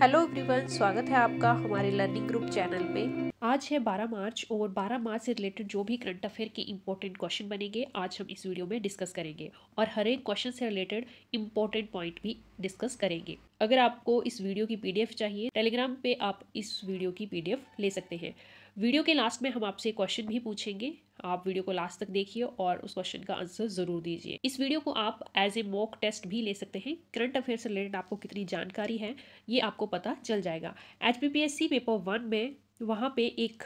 hello everyone स्वागत है आपका हमारे लर्निंग ग्रुप चैनल में आज है 12 मार्च और 12 मार्च से रिलेटेड जो भी करंट अफेयर के इंपॉर्टेंट क्वेश्चन बनेंगे आज हम इस वीडियो में डिस्कस करेंगे और हर एक क्वेश्चन से रिलेटेड इंपॉर्टेंट पॉइंट भी डिस्कस करेंगे अगर आपको इस वीडियो की पीडीएफ चाहिए टेलीग्राम पे आप इस वीडियो की पीडीएफ ले सकते हैं वीडियो के लास्ट में हम आपसे क्वेश्चन भी पूछेंगे आप वीडियो को लास्ट तक देखिए और उस क्वेश्चन का आंसर ज़रूर दीजिए इस वीडियो को आप एज ए मॉक टेस्ट भी ले सकते हैं करंट अफेयर से रिलेटेड आपको कितनी जानकारी है ये आपको पता चल जाएगा एच पेपर वन में वहाँ पे एक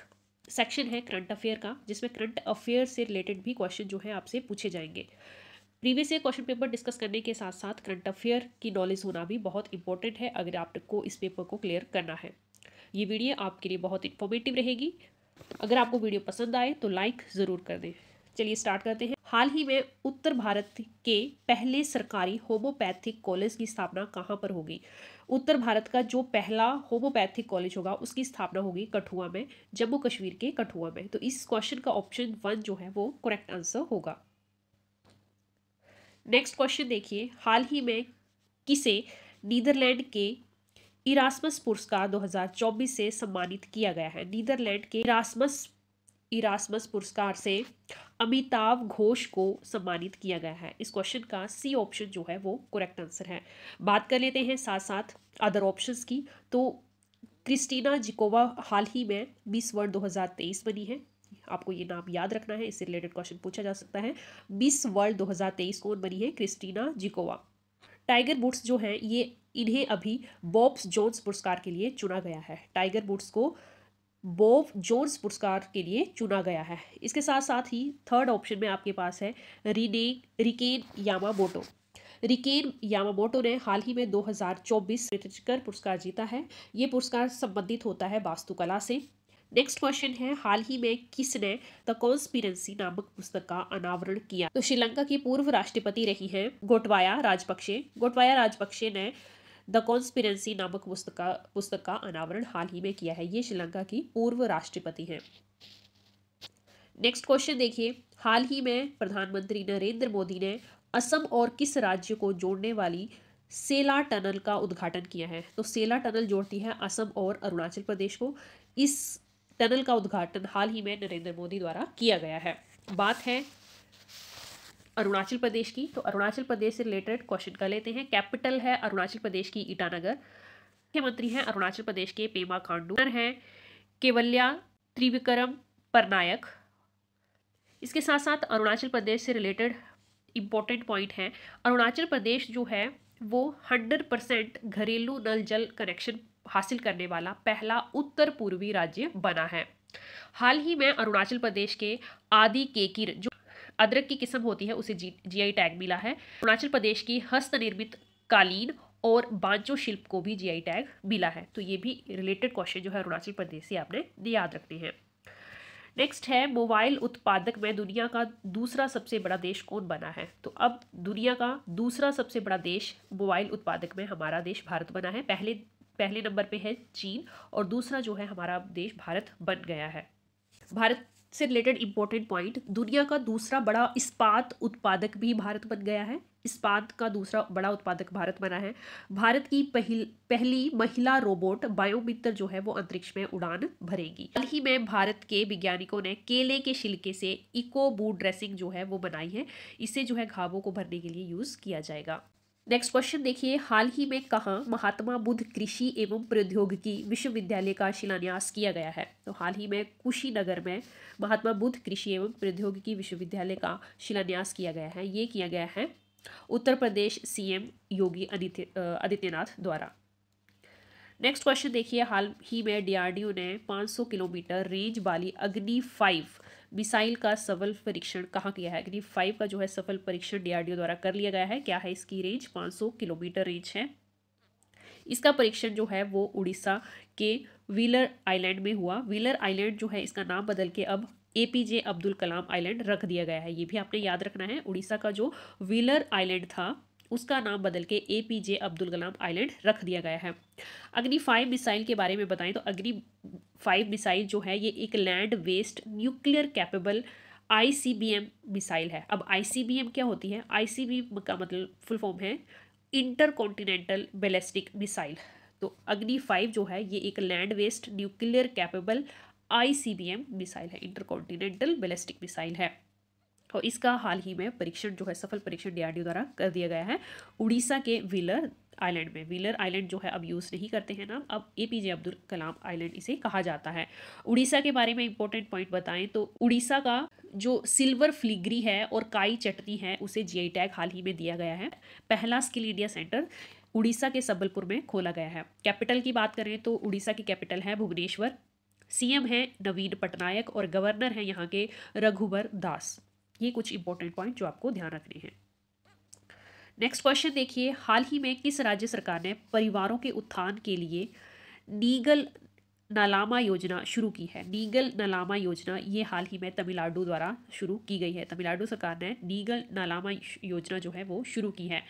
सेक्शन है करंट अफेयर का जिसमें करंट अफेयर से रिलेटेड भी क्वेश्चन जो है आपसे पूछे जाएंगे previous year question paper discuss करने के साथ साथ करंट अफेयर की नॉलेज होना भी बहुत इंपॉर्टेंट है अगर आपको इस पेपर को क्लियर करना है ये वीडियो आपके लिए बहुत इन्फॉर्मेटिव रहेगी अगर आपको वीडियो पसंद आए तो लाइक ज़रूर कर दें चलिए स्टार्ट करते हैं हाल ही में उत्तर भारत के पहले सरकारी होम्योपैथिक कॉलेज की स्थापना कहाँ पर होगी उत्तर भारत का जो पहला होम्योपैथिक कॉलेज होगा उसकी स्थापना होगी कठुआ में जम्मू कश्मीर के कठुआ में तो इस क्वेश्चन का ऑप्शन वन जो है वो करेक्ट आंसर होगा नेक्स्ट क्वेश्चन देखिए हाल ही में किसे नीदरलैंड के इरासमस पुरस्कार 2024 से सम्मानित किया गया है नीदरलैंड के इरासमस इरासमस पुरस्कार से अमिताभ घोष को सम्मानित किया गया है इस क्वेश्चन का सी ऑप्शन जो है वो करेक्ट आंसर है बात कर लेते हैं साथ साथ अदर ऑप्शंस की तो क्रिस्टीना जिकोवा हाल ही में मिस वर्ल्ड 2023 बनी है आपको ये नाम याद रखना है इससे रिलेटेड क्वेश्चन पूछा जा सकता है मिस वर्ल्ड 2023 कौन बनी है क्रिस्टीना जिकोवा टाइगर वुड्स जो हैं ये इन्हें अभी बॉब्स जोन्स पुरस्कार के लिए चुना गया है टाइगर वुड्स को बॉब जोन्स पुरस्कार के लिए चुना गया है इसके साथ साथ ही थर्ड ऑप्शन में आपके पास है रिने रिकेन यामामोटो रिकेन यामामोटो ने हाल ही में 2024 लिटरेचर पुरस्कार जीता है ये पुरस्कार संबंधित होता है वास्तुकला से नेक्स्ट क्वेश्चन है हाल ही में किसने द कॉन्स्पिरसी नामक पुस्तक का अनावरण किया तो श्रीलंका की पूर्व राष्ट्रपति रही हैं गोटवाया राजपक्षे गोटवाया राजपक्षे ने द कॉन्स्पिरेंसी नामक पुस्तका पुस्तक का अनावरण हाल ही में किया है ये श्रीलंका की पूर्व राष्ट्रपति हैं नेक्स्ट क्वेश्चन देखिए हाल ही में प्रधानमंत्री नरेंद्र मोदी ने असम और किस राज्य को जोड़ने वाली सेला टनल का उद्घाटन किया है तो सेला टनल जोड़ती है असम और अरुणाचल प्रदेश को इस टनल का उद्घाटन हाल ही में नरेंद्र मोदी द्वारा किया गया है बात है अरुणाचल प्रदेश की तो अरुणाचल प्रदेश से रिलेटेड क्वेश्चन कर लेते हैं कैपिटल है अरुणाचल प्रदेश की ईटानगर मुख्यमंत्री हैं अरुणाचल प्रदेश के पेमा खांडू हैं केवल्या त्रिविक्रम परनायक इसके साथ साथ अरुणाचल प्रदेश से रिलेटेड इम्पोर्टेंट पॉइंट है अरुणाचल प्रदेश जो है वो हंड्रेड परसेंट घरेलू नल जल कनेक्शन हासिल करने वाला पहला उत्तर पूर्वी राज्य बना है हाल ही में अरुणाचल प्रदेश के आदि केकिर जो अदरक की किस्म होती है उसे जी जी टैग मिला है अरुणाचल प्रदेश की हस्तनिर्मित कालीन और बांचो शिल्प को भी जी टैग मिला है तो ये भी रिलेटेड क्वेश्चन जो है अरुणाचल प्रदेश से आपने याद रखने हैं नेक्स्ट है मोबाइल उत्पादक में दुनिया का दूसरा सबसे बड़ा देश कौन बना है तो अब दुनिया का दूसरा सबसे बड़ा देश मोबाइल उत्पादक में हमारा देश भारत बना है पहले पहले नंबर पे है चीन और दूसरा जो है हमारा देश भारत बन गया है भारत से रिलेटेड इम्पोर्टेंट पॉइंट दुनिया का दूसरा बड़ा इस्पात उत्पादक भी भारत बन गया है इस्पात का दूसरा बड़ा उत्पादक भारत बना है भारत की पहल, पहली महिला रोबोट बायोमित्र जो है वो अंतरिक्ष में उड़ान भरेगी हाल ही में भारत के वैज्ञानिकों ने केले के छिलके से इको बू ड्रेसिंग जो है वो बनाई है इसे जो है घावों को भरने के लिए यूज़ किया जाएगा नेक्स्ट क्वेश्चन देखिए हाल ही में कहाँ महात्मा बुद्ध कृषि एवं प्रौद्योगिकी विश्वविद्यालय का शिलान्यास किया गया है तो हाल ही में कुशीनगर में महात्मा बुद्ध कृषि एवं प्रौद्योगिकी विश्वविद्यालय का शिलान्यास किया गया है ये किया गया है उत्तर प्रदेश सीएम योगी आदित्यनाथ द्वारा नेक्स्ट क्वेश्चन देखिए हाल ही में डी ने पाँच किलोमीटर रेंज वाली अग्नि फाइव मिसाइल का सफल परीक्षण कहाँ किया है अग्नि फाइव का जो है सफल परीक्षण डीआरडीओ द्वारा कर लिया गया है क्या है इसकी रेंज 500 किलोमीटर रेंज है इसका परीक्षण जो है वो उड़ीसा के व्हीलर आइलैंड में हुआ व्हीलर आइलैंड जो है इसका नाम बदल के अब A P J Abdul Kalam island रख दिया गया है ये भी आपने याद रखना है उड़ीसा का जो व्हीलर आइलैंड था उसका नाम बदल के A P J Abdul Kalam island रख दिया गया है अग्नि फाइव मिसाइल के बारे में बताएं तो अग्नि फाइव मिसाइल जो है ये एक land based nuclear capable ICBM missile है अब आईसीबीएम क्या होती है आईसीबीएम का मतलब फुल फॉर्म है इंटर कॉन्टीनेंटल मिसाइल तो अग्नि फाइव जो है ये एक land based nuclear capable M missile है इंटर कॉन्टीनेंटल मिसाइल है और तो इसका हाल ही में परीक्षण जो है सफल परीक्षण डीआरडीओ द्वारा कर दिया गया है उड़ीसा के व्हीलर आइलैंड में व्हीलर आइलैंड जो है अब यूज़ नहीं करते हैं नाम अब A P J Abdul Kalam island इसे कहा जाता है उड़ीसा के बारे में इंपॉर्टेंट पॉइंट बताएं तो उड़ीसा का जो सिल्वर फ्लिगरी है और काई चटनी है उसे आई टैग हाल ही में दिया गया है पहला स्किल इंडिया सेंटर उड़ीसा के सबलपुर में खोला गया है कैपिटल की बात करें तो उड़ीसा की कैपिटल है भुवनेश्वर सीएम है नवीन पटनायक और गवर्नर हैं यहाँ के रघुवर दास ये कुछ इंपॉर्टेंट पॉइंट जो आपको ध्यान रखने हैं नेक्स्ट क्वेश्चन देखिए हाल ही में किस राज्य सरकार ने परिवारों के उत्थान के लिए नीगल नलामा योजना शुरू की है नीगल नलामा योजना ये हाल ही में तमिलनाडु द्वारा शुरू की गई है तमिलनाडु सरकार ने नीगल नलामा योजना जो है वो शुरू की है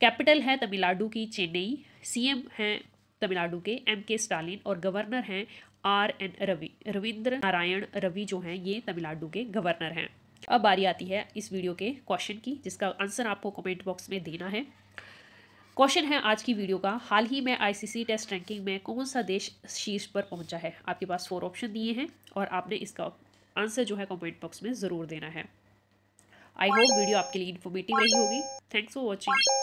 कैपिटल है तमिलनाडु की चेन्नई सीएम हैं तमिलनाडु के एम के स्टालिन और गवर्नर हैं आर एन रवि रविंद्र नारायण रवि जो हैं ये तमिलनाडु के गवर्नर हैं अब बारी आती है इस वीडियो के क्वेश्चन की जिसका आंसर आपको कमेंट बॉक्स में देना है क्वेश्चन है आज की वीडियो का हाल ही में आईसीसी टेस्ट रैंकिंग में कौन सा देश शीर्ष पर पहुंचा है आपके पास फोर ऑप्शन दिए हैं और आपने इसका आंसर जो है कमेंट बॉक्स में ज़रूर देना है आई होप वीडियो आपके लिए इन्फॉर्मेटिव रही होगी थैंक्स फॉर वॉचिंग